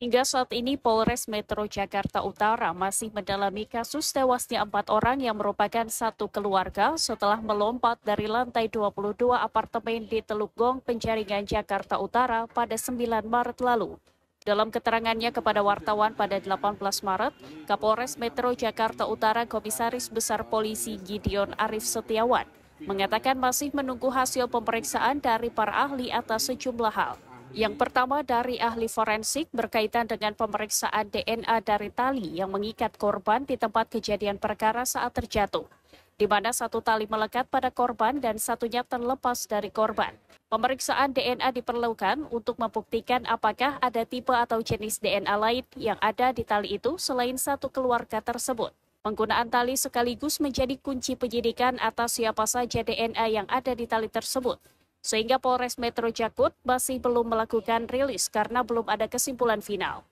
Hingga saat ini Polres Metro Jakarta Utara masih mendalami kasus tewasnya empat orang yang merupakan satu keluarga setelah melompat dari lantai 22 apartemen di Teluk Gong, Penjaringan Jakarta Utara pada 9 Maret lalu. Dalam keterangannya kepada wartawan pada 18 Maret, Kapolres Metro Jakarta Utara Komisaris Besar Polisi Gideon Arif Setiawan mengatakan masih menunggu hasil pemeriksaan dari para ahli atas sejumlah hal. Yang pertama dari ahli forensik berkaitan dengan pemeriksaan DNA dari tali yang mengikat korban di tempat kejadian perkara saat terjatuh, di mana satu tali melekat pada korban dan satunya terlepas dari korban. Pemeriksaan DNA diperlukan untuk membuktikan apakah ada tipe atau jenis DNA lain yang ada di tali itu selain satu keluarga tersebut. Penggunaan tali sekaligus menjadi kunci penyidikan atas siapa saja DNA yang ada di tali tersebut sehingga Polres Metro Jakut masih belum melakukan rilis karena belum ada kesimpulan final.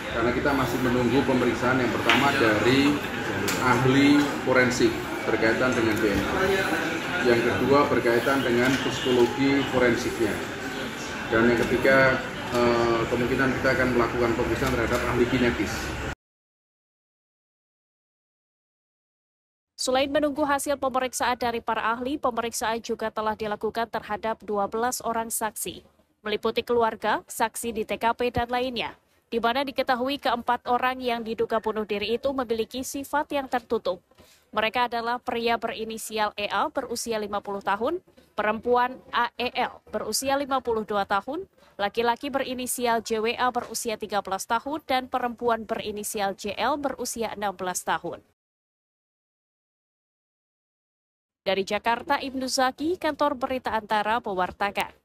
Karena kita masih menunggu pemeriksaan yang pertama dari ahli forensik berkaitan dengan DNA. Yang kedua berkaitan dengan psikologi forensiknya. Dan yang ketiga eh, kemungkinan kita akan melakukan pemeriksaan terhadap ahli kinetis. Selain menunggu hasil pemeriksaan dari para ahli, pemeriksaan juga telah dilakukan terhadap 12 orang saksi, meliputi keluarga, saksi di TKP, dan lainnya, di mana diketahui keempat orang yang diduga bunuh diri itu memiliki sifat yang tertutup. Mereka adalah pria berinisial EA berusia 50 tahun, perempuan AEL berusia 52 tahun, laki-laki berinisial JWA berusia 13 tahun, dan perempuan berinisial JL berusia 16 tahun. Dari Jakarta, Ibnu Zaki, kantor berita antara mewartakan.